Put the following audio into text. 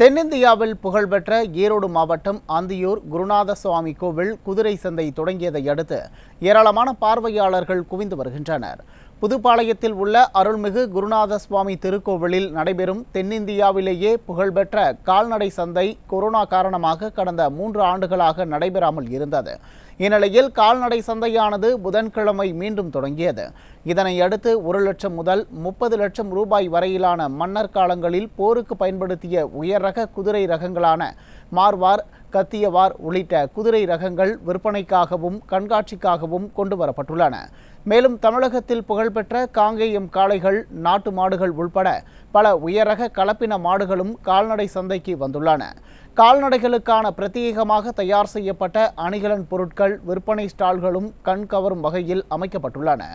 தென்னிந்தியாவில் புகழ்பெற்ற ஈரோடு மாவட்டம் அந்தியூர் குருநாத சுவாமி கோவில் குதிரை சந்தை தொடங்கியதை அடுத்து ஏராளமான பார்வையாளர்கள் குவிந்து வருகின்றனர் புதுப்பாளையத்தில் உள்ள அருள்மிகு குருநாத சுவாமி திருக்கோவிலில் நடைபெறும் தென்னிந்தியாவிலேயே புகழ்பெற்ற கால்நடை சந்தை கொரோனா காரணமாக கடந்த மூன்று ஆண்டுகளாக நடைபெறாமல் இருந்தது இந்நிலையில் கால்நடை சந்தையானது புதன்கிழமை மீண்டும் தொடங்கியது இதனை அடுத்து ஒரு லட்சம் முதல் முப்பது லட்சம் ரூபாய் வரையிலான மன்னர் காலங்களில் போருக்கு பயன்படுத்திய உயர் ரக குதிரை ரகங்களான மார்வார் கத்தியவார் உள்ளிட்ட குதிரை ரகங்கள் விற்பனைக்காகவும் கண்காட்சிக்காகவும் கொண்டு வரப்பட்டுள்ளன மேலும் தமிழகத்தில் புகழ்பெற்ற காங்கேயம் காளைகள் நாட்டு மாடுகள் உள்பட பல உயரக கலப்பின மாடுகளும் கால்நடை சந்தைக்கு வந்துள்ளன கால்நடைகளுக்கான பிரத்யேகமாக தயார் செய்யப்பட்ட அணிகலன் பொருட்கள் விற்பனை ஸ்டால்களும் கண்கவரும் வகையில் அமைக்கப்பட்டுள்ளன